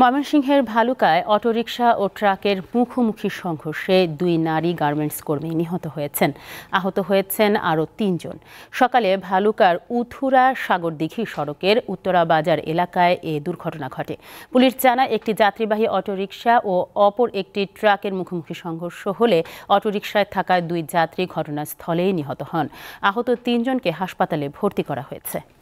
ময়মনসিংহের ভালুকায় অটোরিকশা ও ট্রাকের মুখোমুখি সংঘর্ষে দুই নারী গার্মেন্টস কর্মী নিহত হয়েছেন আহত হয়েছেন আরও তিনজন সকালে ভালুকার উথুরা সাগরদিঘি সড়কের উত্তরা বাজার এলাকায় এ দুর্ঘটনা ঘটে পুলিশ জানায় একটি যাত্রীবাহী অটোরিকশা ও অপর একটি ট্রাকের মুখোমুখি সংঘর্ষ হলে অটোরিকশায় থাকা দুই যাত্রী ঘটনাস্থলেই নিহত হন আহত তিনজনকে হাসপাতালে ভর্তি করা হয়েছে